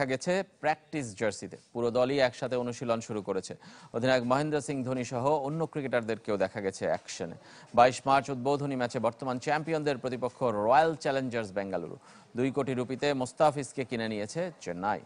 দেখা গেছে প্র্যাকটিস জার্সিতে পুরো দলই একসাথে অনুশীলন শুরু করেছে অধিনায়ক মহেন্দ্র সিং ধোনি সহ অন্য ক্রিকেটারদেরকেও দেখা গেছে অ্যাকশনে বাইশ মার্চ উদ্বোধনী ম্যাচে বর্তমান চ্যাম্পিয়নদের প্রতিপক্ষ রয়্যাল চ্যালেঞ্জার্স বেঙ্গালুরু দুই কোটি রুপিতে মোস্তাফিজকে কিনে নিয়েছে চেন্নাই